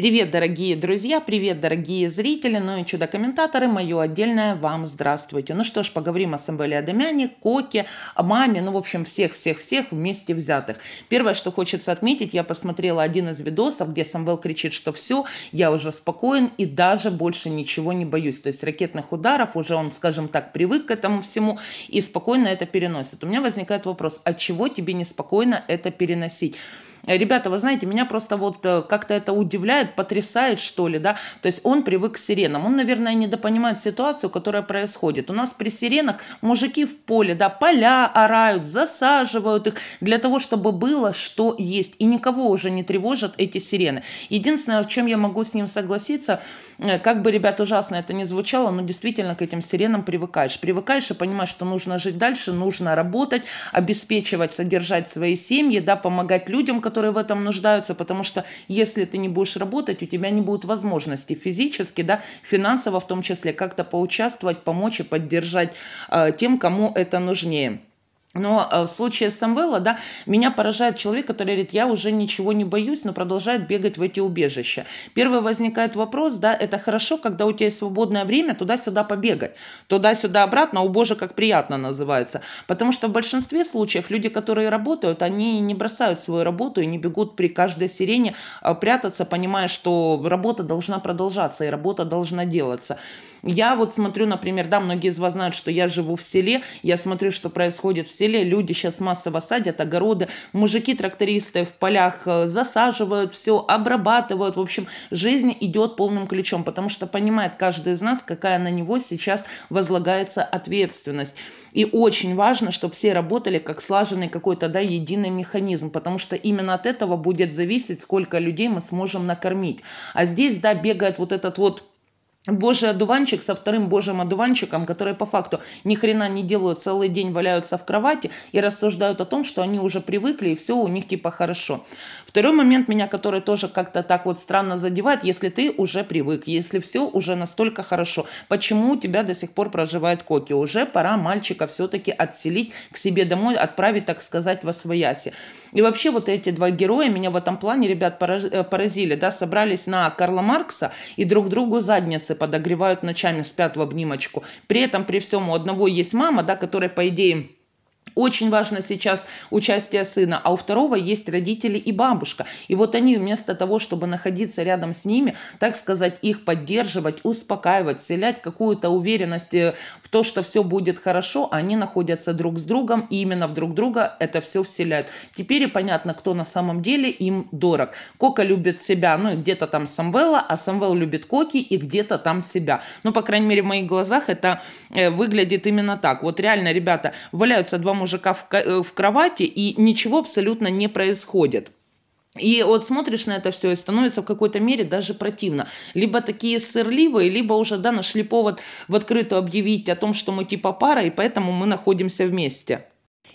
Привет, дорогие друзья, привет, дорогие зрители, ну и чудо-комментаторы, мое отдельное вам здравствуйте. Ну что ж, поговорим о Самвеле Адамяне, Коке, о маме, ну в общем всех-всех-всех вместе взятых. Первое, что хочется отметить, я посмотрела один из видосов, где Самвел кричит, что все, я уже спокоен и даже больше ничего не боюсь. То есть ракетных ударов уже он, скажем так, привык к этому всему и спокойно это переносит. У меня возникает вопрос, от а чего тебе неспокойно это переносить? Ребята, вы знаете, меня просто вот э, как-то это удивляет, потрясает, что ли, да. То есть он привык к сиренам. Он, наверное, недопонимает ситуацию, которая происходит. У нас при сиренах мужики в поле, да, поля орают, засаживают их для того, чтобы было что есть. И никого уже не тревожат эти сирены. Единственное, в чем я могу с ним согласиться, э, как бы, ребят, ужасно это не звучало, но действительно к этим сиренам привыкаешь. Привыкаешь и понимаешь, что нужно жить дальше, нужно работать, обеспечивать, содержать свои семьи, да, помогать людям, которые в этом нуждаются, потому что если ты не будешь работать, у тебя не будет возможности физически, да, финансово в том числе как-то поучаствовать, помочь и поддержать э, тем, кому это нужнее. Но э, в случае Самвела, да, меня поражает человек, который говорит, я уже ничего не боюсь, но продолжает бегать в эти убежища. Первый возникает вопрос, да, это хорошо, когда у тебя есть свободное время туда-сюда побегать, туда-сюда обратно, а у боже, как приятно называется. Потому что в большинстве случаев люди, которые работают, они не бросают свою работу и не бегут при каждой сирене э, прятаться, понимая, что работа должна продолжаться и работа должна делаться. Я вот смотрю, например, да, многие из вас знают, что я живу в селе, я смотрю, что происходит в селе, люди сейчас массово садят огороды, мужики-трактористы в полях э, засаживают все, обрабатывают, в общем, жизнь идет полным ключом, потому что понимает каждый из нас, какая на него сейчас возлагается ответственность. И очень важно, чтобы все работали как слаженный какой-то, да, единый механизм, потому что именно от этого будет зависеть, сколько людей мы сможем накормить. А здесь, да, бегает вот этот вот Божий одуванчик со вторым божьим одуванчиком, которые по факту ни хрена не делают, целый день валяются в кровати и рассуждают о том, что они уже привыкли и все у них типа хорошо. Второй момент меня, который тоже как-то так вот странно задевает, если ты уже привык, если все уже настолько хорошо, почему у тебя до сих пор проживает коки? Уже пора мальчика все-таки отселить к себе домой, отправить, так сказать, во свояси. И вообще вот эти два героя меня в этом плане, ребят, э, поразили, да, собрались на Карла Маркса и друг другу задницы подогревают ночами, спят в обнимочку. При этом, при всем, у одного есть мама, да, которая, по идее, очень важно сейчас участие сына. А у второго есть родители и бабушка. И вот они вместо того, чтобы находиться рядом с ними, так сказать, их поддерживать, успокаивать, вселять какую-то уверенность э, в то, что все будет хорошо, а они находятся друг с другом, и именно в друг друга это все вселяет. Теперь и понятно, кто на самом деле им дорог. Кока любит себя, ну и где-то там Самвела, а Самвел любит Коки и где-то там себя. Ну, по крайней мере, в моих глазах это э, выглядит именно так. Вот реально, ребята, валяются два мужа мужика э, в кровати, и ничего абсолютно не происходит. И вот смотришь на это все и становится в какой-то мере даже противно. Либо такие сырливые, либо уже, да, нашли повод в открытую объявить о том, что мы типа пара, и поэтому мы находимся вместе.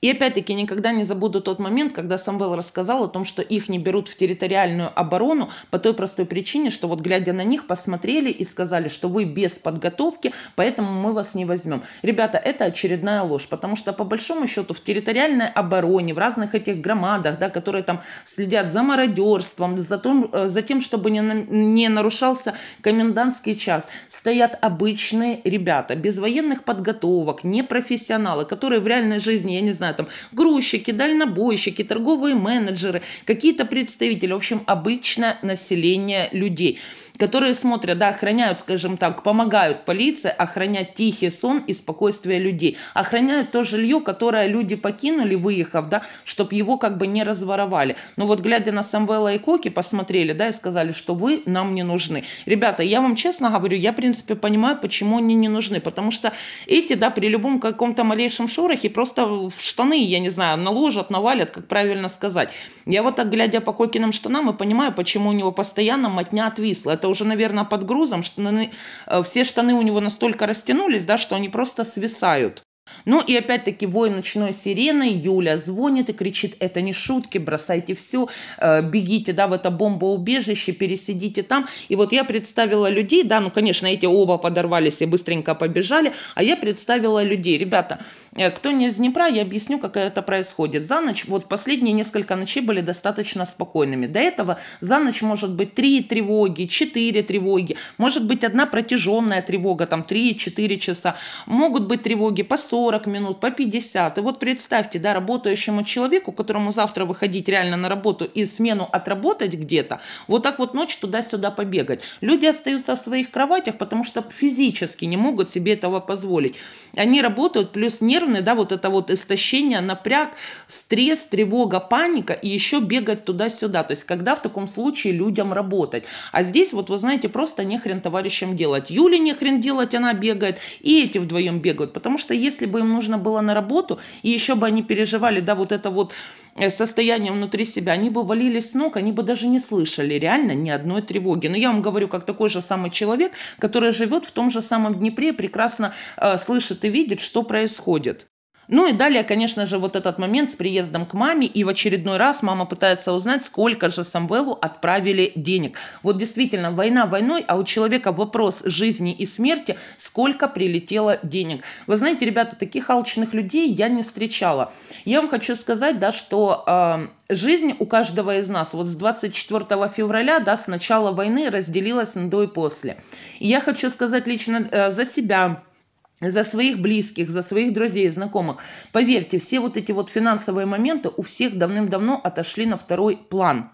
И опять-таки никогда не забуду тот момент, когда Самвел рассказал о том, что их не берут в территориальную оборону по той простой причине, что вот глядя на них, посмотрели и сказали, что вы без подготовки, поэтому мы вас не возьмем. Ребята, это очередная ложь, потому что по большому счету в территориальной обороне, в разных этих громадах, да, которые там следят за мародерством, за, том, э, за тем, чтобы не, не нарушался комендантский час, стоят обычные ребята, без военных подготовок, не профессионалы, которые в реальной жизни, я не знаю, там грузчики, дальнобойщики, торговые менеджеры, какие-то представители, в общем, обычное население людей которые смотрят, да, охраняют, скажем так, помогают полиции охранять тихий сон и спокойствие людей. Охраняют то жилье, которое люди покинули, выехав, да, чтобы его как бы не разворовали. Но вот глядя на Самвела и Коки, посмотрели, да, и сказали, что вы нам не нужны. Ребята, я вам честно говорю, я, в принципе, понимаю, почему они не нужны, потому что эти, да, при любом каком-то малейшем шорохе просто в штаны, я не знаю, наложат, навалят, как правильно сказать. Я вот так, глядя по Кокиным штанам, и понимаю, почему у него постоянно мотня отвисла. Это уже, наверное, под грузом. Штаны, э, все штаны у него настолько растянулись, да, что они просто свисают. Ну и опять-таки вой ночной сирены, Юля звонит и кричит, это не шутки, бросайте все, э, бегите, да, в это бомбоубежище, пересидите там. И вот я представила людей, да, ну, конечно, эти оба подорвались и быстренько побежали, а я представила людей, ребята, э, кто не из Днепра, я объясню, как это происходит. За ночь, вот последние несколько ночей были достаточно спокойными. До этого за ночь может быть три тревоги, четыре тревоги, может быть одна протяженная тревога, там три-четыре часа, могут быть тревоги по сон, 40 минут, по 50. И вот представьте, да, работающему человеку, которому завтра выходить реально на работу и смену отработать где-то, вот так вот ночь туда-сюда побегать. Люди остаются в своих кроватях, потому что физически не могут себе этого позволить. Они работают, плюс нервные, да, вот это вот истощение, напряг, стресс, тревога, паника, и еще бегать туда-сюда. То есть когда в таком случае людям работать? А здесь вот, вы знаете, просто не хрен товарищам делать. Юле не хрен делать, она бегает, и эти вдвоем бегают. Потому что если бы им нужно было на работу, и еще бы они переживали, да, вот это вот э, состояние внутри себя, они бы валились с ног, они бы даже не слышали реально ни одной тревоги. Но я вам говорю, как такой же самый человек, который живет в том же самом Днепре, прекрасно э, слышит и видит, что происходит. Ну и далее, конечно же, вот этот момент с приездом к маме, и в очередной раз мама пытается узнать, сколько же Самвелу отправили денег. Вот действительно, война войной, а у человека вопрос жизни и смерти, сколько прилетело денег. Вы знаете, ребята, таких алчных людей я не встречала. Я вам хочу сказать, да, что э, жизнь у каждого из нас вот с 24 февраля, да, с начала войны разделилась на до и после. И я хочу сказать лично э, за себя, за своих близких, за своих друзей, знакомых. Поверьте, все вот эти вот финансовые моменты у всех давным-давно отошли на второй план.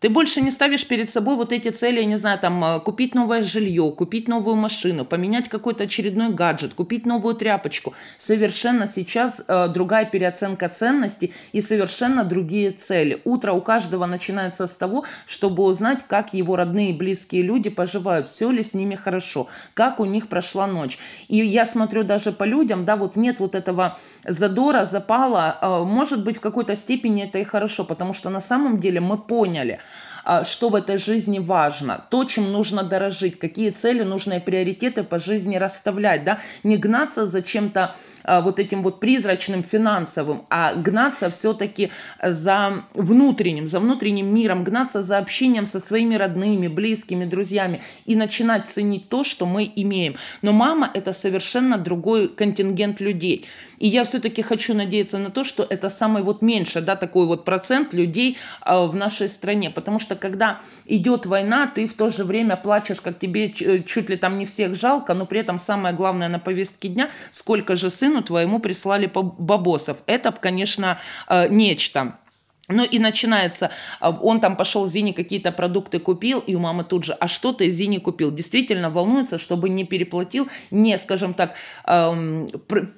Ты больше не ставишь перед собой вот эти цели, я не знаю, там, э, купить новое жилье, купить новую машину, поменять какой-то очередной гаджет, купить новую тряпочку. Совершенно сейчас э, другая переоценка ценностей и совершенно другие цели. Утро у каждого начинается с того, чтобы узнать, как его родные и близкие люди поживают, все ли с ними хорошо, как у них прошла ночь. И я смотрю даже по людям, да, вот нет вот этого задора, запала. Э, может быть, в какой-то степени это и хорошо, потому что на самом деле мы поняли – а, что в этой жизни важно, то, чем нужно дорожить, какие цели, нужные приоритеты по жизни расставлять, да, не гнаться за чем-то а, вот этим вот призрачным финансовым, а гнаться все-таки за внутренним, за внутренним миром, гнаться за общением со своими родными, близкими, друзьями и начинать ценить то, что мы имеем. Но мама – это совершенно другой контингент людей. И я все-таки хочу надеяться на то, что это самый вот меньше, да, такой вот процент людей а, в нашей стране, потому что что когда идет война, ты в то же время плачешь, как тебе э, чуть ли там не всех жалко, но при этом самое главное на повестке дня, сколько же сыну твоему прислали бабосов. Это, конечно, э, нечто. Ну и начинается, а, он там пошел Зине какие-то продукты купил, и у мамы тут же, а что ты Зине купил? Действительно волнуется, чтобы не переплатил, не, скажем так, эм,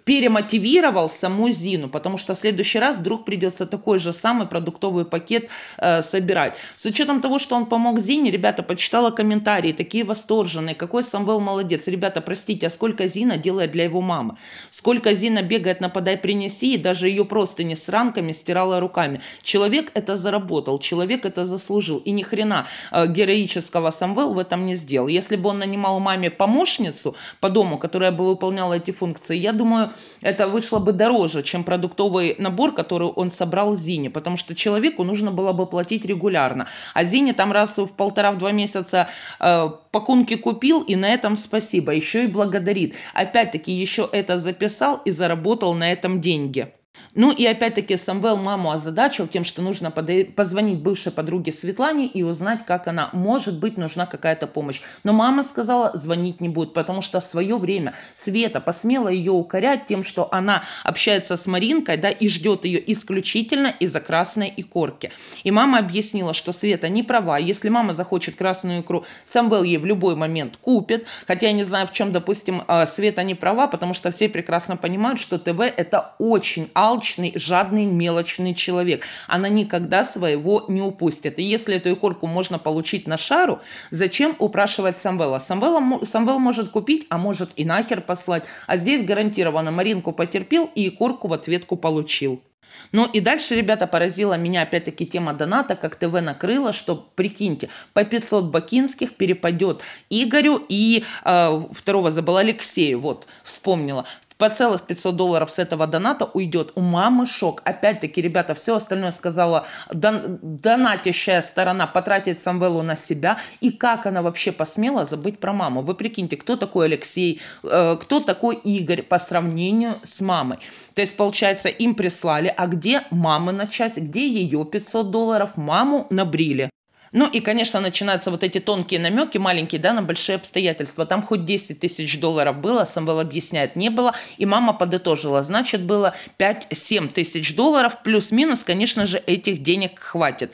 перемотивировал саму Зину, потому что в следующий раз вдруг придется такой же самый продуктовый пакет э, собирать. С учетом того, что он помог Зине, ребята, почитала комментарии, такие восторженные, какой Самвел молодец. Ребята, простите, а сколько Зина делает для его мамы? Сколько Зина бегает на подай-принеси, и даже ее просто не с ранками стирала руками. Человек Человек это заработал, человек это заслужил. И ни хрена э, героического Самвел в этом не сделал. Если бы он нанимал маме помощницу по дому, которая бы выполняла эти функции, я думаю, это вышло бы дороже, чем продуктовый набор, который он собрал Зине. Потому что человеку нужно было бы платить регулярно. А Зине там раз в полтора-два месяца э, пакунки купил, и на этом спасибо. Еще и благодарит. Опять-таки еще это записал и заработал на этом деньги. Ну и опять-таки Самвел маму озадачил тем, что нужно позвонить бывшей подруге Светлане и узнать, как она. Может быть, нужна какая-то помощь. Но мама сказала, звонить не будет, потому что в свое время Света посмела ее укорять тем, что она общается с Маринкой, да, и ждет ее исключительно из-за красной икорки. И мама объяснила, что Света не права. Если мама захочет красную икру, Самвел ей в любой момент купит. Хотя я не знаю, в чем, допустим, а, Света не права, потому что все прекрасно понимают, что ТВ это очень алчный, жадный, мелочный человек. Она никогда своего не упустит. И если эту икорку можно получить на шару, зачем упрашивать Самвела? Самвела Самвел может купить, а может и нахер послать. А здесь гарантированно Маринку потерпел и икорку в ответку получил. Ну и дальше, ребята, поразила меня опять-таки тема доната, как ТВ накрыла, что, прикиньте, по 500 бакинских перепадет Игорю и э, второго забыла Алексею, вот, вспомнила по целых 500 долларов с этого доната уйдет. У мамы шок. Опять-таки, ребята, все остальное сказала дон, донатящая сторона, потратит Самвелу на себя. И как она вообще посмела забыть про маму? Вы прикиньте, кто такой Алексей, э, кто такой Игорь по сравнению с мамой? То есть, получается, им прислали, а где мамы на часть, где ее 500 долларов, маму набрили. Ну и, конечно, начинаются вот эти тонкие намеки, маленькие, да, на большие обстоятельства. Там хоть 10 тысяч долларов было, Самвел объясняет, не было. И мама подытожила, значит, было 5-7 тысяч долларов, плюс-минус, конечно же, этих денег хватит.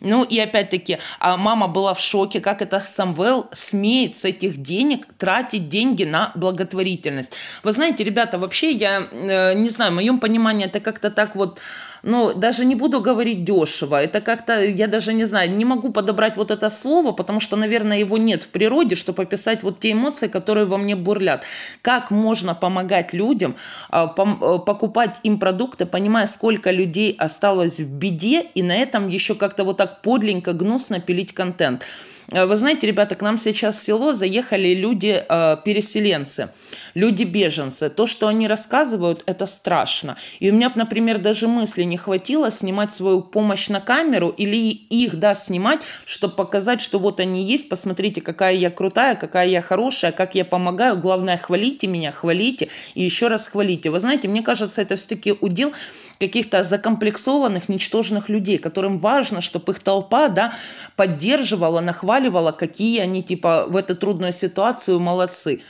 Ну и опять-таки а мама была в шоке, как это Самвел смеет с этих денег тратить деньги на благотворительность. Вы знаете, ребята, вообще я э, не знаю, в моем понимании это как-то так вот, ну даже не буду говорить дешево, это как-то, я даже не знаю, не могу подобрать вот это слово, потому что, наверное, его нет в природе, чтобы описать вот те эмоции, которые во мне бурлят. Как можно помогать людям, а, э, покупать им продукты, понимая, сколько людей осталось в беде, и на этом еще как-то вот так так подленько, гнусно пилить контент. Э, вы знаете, ребята, к нам сейчас в село заехали люди-переселенцы, э, люди-беженцы. То, что они рассказывают, это страшно. И у меня, например, даже мысли не хватило снимать свою помощь на камеру или их, да, снимать, чтобы показать, что вот они есть, посмотрите, какая я крутая, какая я хорошая, как я помогаю. Главное, хвалите меня, хвалите и еще раз хвалите. Вы знаете, мне кажется, это все-таки удел каких-то закомплексованных, ничтожных людей, которым важно, чтобы их толпа, да, поддерживала, нахваливала расхваливала, какие они, типа, в эту трудную ситуацию молодцы.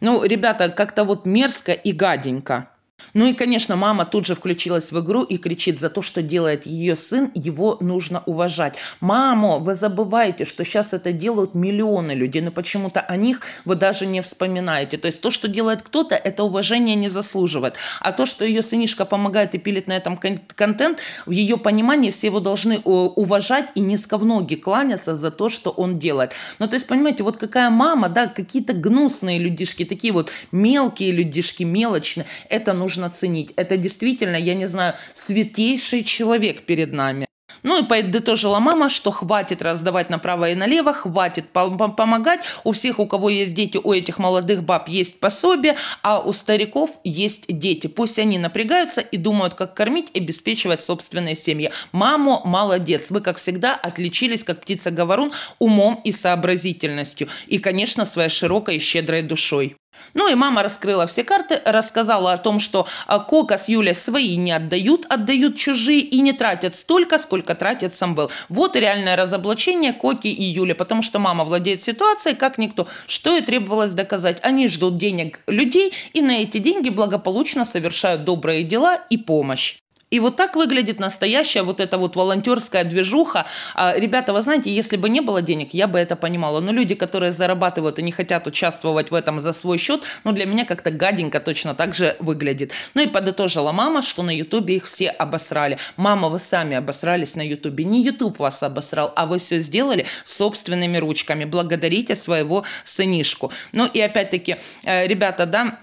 Ну, ребята, как-то вот мерзко и гаденько. Ну и, конечно, мама тут же включилась в игру и кричит за то, что делает ее сын, его нужно уважать. Мамо, вы забываете, что сейчас это делают миллионы людей, но почему-то о них вы даже не вспоминаете. То есть то, что делает кто-то, это уважение не заслуживает. А то, что ее сынишка помогает и пилит на этом контент, в ее понимании все его должны э, уважать и низко в ноги кланяться за то, что он делает. Ну, то есть, понимаете, вот какая мама, да, какие-то гнусные людишки, такие вот мелкие людишки, мелочные, это нужно нужно ценить. Это действительно, я не знаю, святейший человек перед нами. Ну и подытожила мама, что хватит раздавать направо и налево, хватит помогать. У всех, у кого есть дети, у этих молодых баб есть пособие, а у стариков есть дети. Пусть они напрягаются и думают, как кормить и обеспечивать собственные семьи. Мамо, молодец. Вы, как всегда, отличились, как птица-говорун, умом и сообразительностью. И, конечно, своей широкой и щедрой душой. Ну и мама раскрыла все карты, рассказала о том, что а, Кока с Юлей свои не отдают, отдают чужие и не тратят столько, сколько тратит сам был. Вот реальное разоблачение Коки и Юли, потому что мама владеет ситуацией как никто, что и требовалось доказать. Они ждут денег людей и на эти деньги благополучно совершают добрые дела и помощь. И вот так выглядит настоящая вот эта вот волонтерская движуха. А, ребята, вы знаете, если бы не было денег, я бы это понимала. Но люди, которые зарабатывают и не хотят участвовать в этом за свой счет, ну для меня как-то гаденько точно так же выглядит. Ну и подытожила мама, что на ютубе их все обосрали. Мама, вы сами обосрались на ютубе. Не ютуб вас обосрал, а вы все сделали собственными ручками. Благодарите своего сынишку. Ну и опять-таки, э, ребята, да,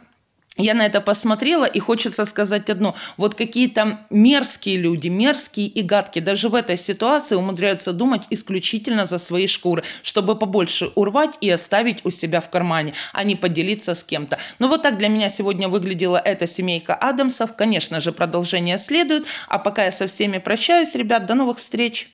я на это посмотрела, и хочется сказать одно. Вот какие-то мерзкие люди, мерзкие и гадкие, даже в этой ситуации умудряются думать исключительно за свои шкуры, чтобы побольше урвать и оставить у себя в кармане, а не поделиться с кем-то. Ну вот так для меня сегодня выглядела эта семейка Адамсов. Конечно же, продолжение следует. А пока я со всеми прощаюсь, ребят, до новых встреч!